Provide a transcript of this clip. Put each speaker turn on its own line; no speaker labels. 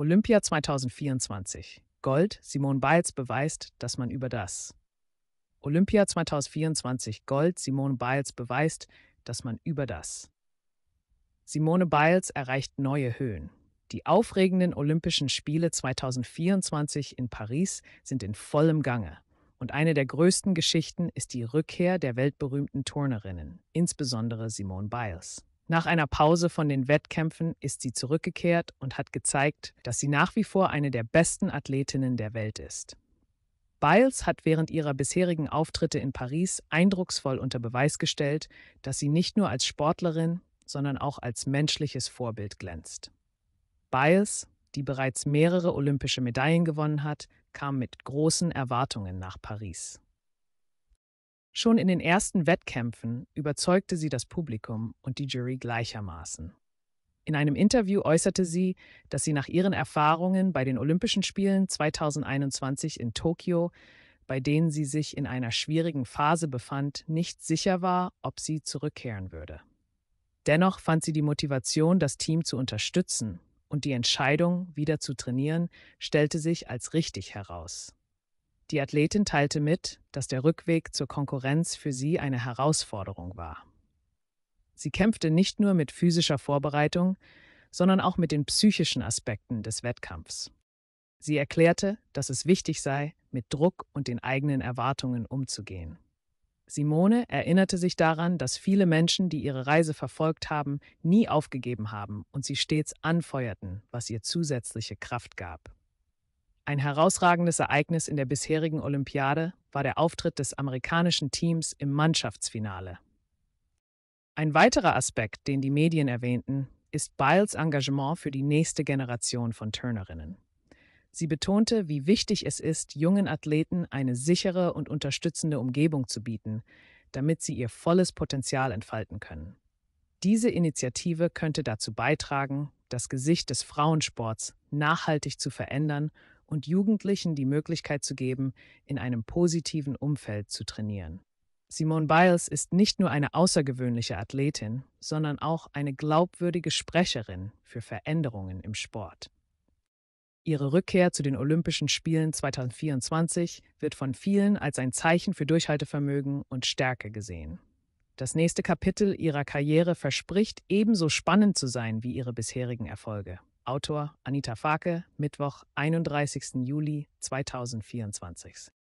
Olympia 2024. Gold, Simone Biles beweist, dass man über das. Olympia 2024. Gold, Simone Biles beweist, dass man über das. Simone Biles erreicht neue Höhen. Die aufregenden Olympischen Spiele 2024 in Paris sind in vollem Gange. Und eine der größten Geschichten ist die Rückkehr der weltberühmten Turnerinnen, insbesondere Simone Biles. Nach einer Pause von den Wettkämpfen ist sie zurückgekehrt und hat gezeigt, dass sie nach wie vor eine der besten Athletinnen der Welt ist. Biles hat während ihrer bisherigen Auftritte in Paris eindrucksvoll unter Beweis gestellt, dass sie nicht nur als Sportlerin, sondern auch als menschliches Vorbild glänzt. Biles, die bereits mehrere olympische Medaillen gewonnen hat, kam mit großen Erwartungen nach Paris. Schon in den ersten Wettkämpfen überzeugte sie das Publikum und die Jury gleichermaßen. In einem Interview äußerte sie, dass sie nach ihren Erfahrungen bei den Olympischen Spielen 2021 in Tokio, bei denen sie sich in einer schwierigen Phase befand, nicht sicher war, ob sie zurückkehren würde. Dennoch fand sie die Motivation, das Team zu unterstützen, und die Entscheidung, wieder zu trainieren, stellte sich als richtig heraus. Die Athletin teilte mit, dass der Rückweg zur Konkurrenz für sie eine Herausforderung war. Sie kämpfte nicht nur mit physischer Vorbereitung, sondern auch mit den psychischen Aspekten des Wettkampfs. Sie erklärte, dass es wichtig sei, mit Druck und den eigenen Erwartungen umzugehen. Simone erinnerte sich daran, dass viele Menschen, die ihre Reise verfolgt haben, nie aufgegeben haben und sie stets anfeuerten, was ihr zusätzliche Kraft gab. Ein herausragendes Ereignis in der bisherigen Olympiade war der Auftritt des amerikanischen Teams im Mannschaftsfinale. Ein weiterer Aspekt, den die Medien erwähnten, ist Biles Engagement für die nächste Generation von Turnerinnen. Sie betonte, wie wichtig es ist, jungen Athleten eine sichere und unterstützende Umgebung zu bieten, damit sie ihr volles Potenzial entfalten können. Diese Initiative könnte dazu beitragen, das Gesicht des Frauensports nachhaltig zu verändern und Jugendlichen die Möglichkeit zu geben, in einem positiven Umfeld zu trainieren. Simone Biles ist nicht nur eine außergewöhnliche Athletin, sondern auch eine glaubwürdige Sprecherin für Veränderungen im Sport. Ihre Rückkehr zu den Olympischen Spielen 2024 wird von vielen als ein Zeichen für Durchhaltevermögen und Stärke gesehen. Das nächste Kapitel ihrer Karriere verspricht ebenso spannend zu sein wie ihre bisherigen Erfolge. Autor Anita Farke, Mittwoch, 31. Juli 2024.